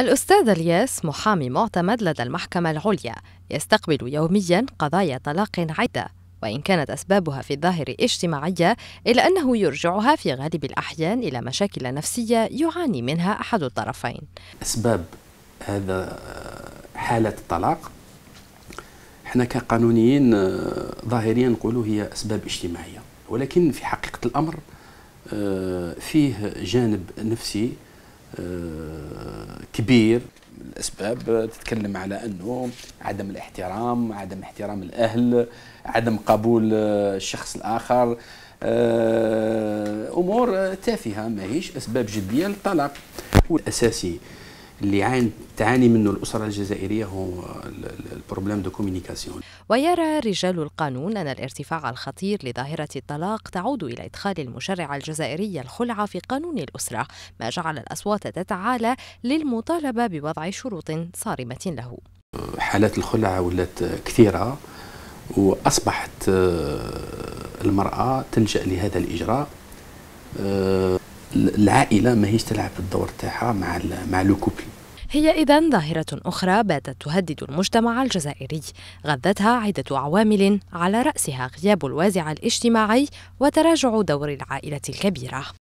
الأستاذ الياس محامي معتمد لدى المحكمة العليا يستقبل يوميا قضايا طلاق عدة وإن كانت أسبابها في الظاهر اجتماعية إلا أنه يرجعها في غالب الأحيان إلى مشاكل نفسية يعاني منها أحد الطرفين أسباب هذا حالة الطلاق احنا كقانونيين ظاهريا نقولوا هي أسباب اجتماعية ولكن في حقيقة الأمر آه، فيه جانب نفسي آه، كبير الاسباب تتكلم على انه عدم الاحترام عدم احترام الاهل عدم قبول الشخص الاخر آه، امور تافهه ماهيش اسباب جديه للطلاق والاساسي اللي عان تعاني منه الأسرة الجزائرية هو البروبليم دو كوميونيكاسيون ويرى رجال القانون أن الارتفاع الخطير لظاهرة الطلاق تعود إلى إدخال المشرع الجزائري الخلع في قانون الأسرة ما جعل الأصوات تتعالى للمطالبة بوضع شروط صارمة له حالات الخلع ولات كثيرة وأصبحت آه، المرأة تلجأ لهذا الإجراء آه، العائله ماهيش تلعب الدور تاعها مع مع لو كوبل هي إذا ظاهرة أخرى باتت تهدد المجتمع الجزائري غذتها عدة عوامل على رأسها غياب الوازع الاجتماعي وتراجع دور العائلة الكبيرة